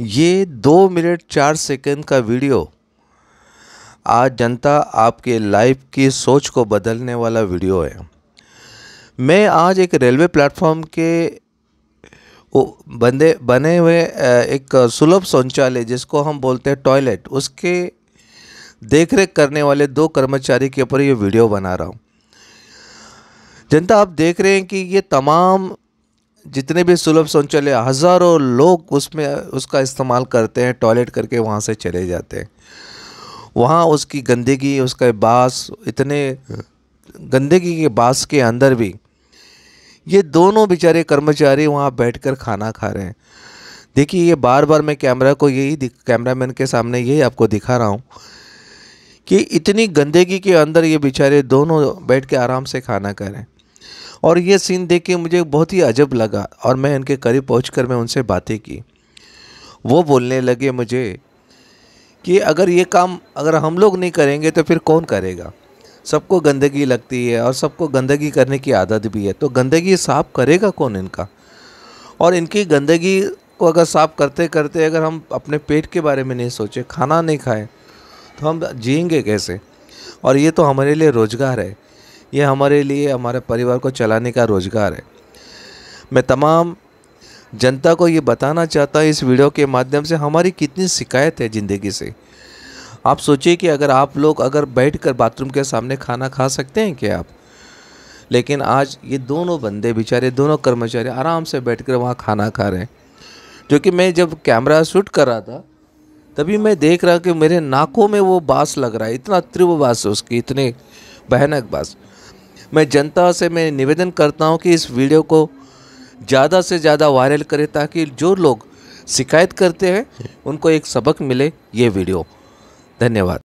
ये दो मिनट चार सेकंड का वीडियो आज जनता आपके लाइफ की सोच को बदलने वाला वीडियो है मैं आज एक रेलवे प्लेटफॉर्म के बंदे बने हुए एक सुलभ शौचालय जिसको हम बोलते हैं टॉयलेट उसके देख रेख करने वाले दो कर्मचारी के ऊपर ये वीडियो बना रहा हूँ जनता आप देख रहे हैं कि ये तमाम जितने भी सुलभ शौचालय हज़ारों लोग उसमें उसका इस्तेमाल करते हैं टॉयलेट करके वहाँ से चले जाते हैं वहाँ उसकी गंदगी उसका बास इतने गंदगी के बास के अंदर भी ये दोनों बेचारे कर्मचारी वहाँ बैठकर खाना खा रहे हैं देखिए ये बार बार मैं कैमरा को यही कैमरामैन के सामने यही आपको दिखा रहा हूँ कि इतनी गंदगी के अंदर ये बेचारे दोनों बैठ के आराम से खाना खा रहे हैं और ये सीन देख के मुझे बहुत ही अजब लगा और मैं इनके करीब पहुँच कर मैं उनसे बातें की वो बोलने लगे मुझे कि अगर ये काम अगर हम लोग नहीं करेंगे तो फिर कौन करेगा सबको गंदगी लगती है और सबको गंदगी करने की आदत भी है तो गंदगी साफ़ करेगा कौन इनका और इनकी गंदगी को अगर साफ़ करते करते अगर हम अपने पेट के बारे में नहीं सोचे खाना नहीं खाएं तो हम जिएंगे कैसे और ये तो हमारे लिए रोज़गार है ये हमारे लिए हमारे परिवार को चलाने का रोज़गार है मैं तमाम जनता को ये बताना चाहता हूँ इस वीडियो के माध्यम से हमारी कितनी शिकायत है ज़िंदगी से आप सोचिए कि अगर आप लोग अगर बैठ कर बाथरूम के सामने खाना खा सकते हैं क्या आप लेकिन आज ये दोनों बंदे बेचारे दोनों कर्मचारी आराम से बैठ कर वहाँ खाना खा रहे हैं जो कि मैं जब कैमरा शूट कर रहा था तभी मैं देख रहा कि मेरे नाकों में वो बास लग रहा है इतना तीव्र बास है उसकी इतने भयानक बास मैं जनता से मैं निवेदन करता हूँ कि इस वीडियो को ज़्यादा से ज़्यादा वायरल करें ताकि जो लोग शिकायत करते हैं उनको एक सबक मिले ये वीडियो धन्यवाद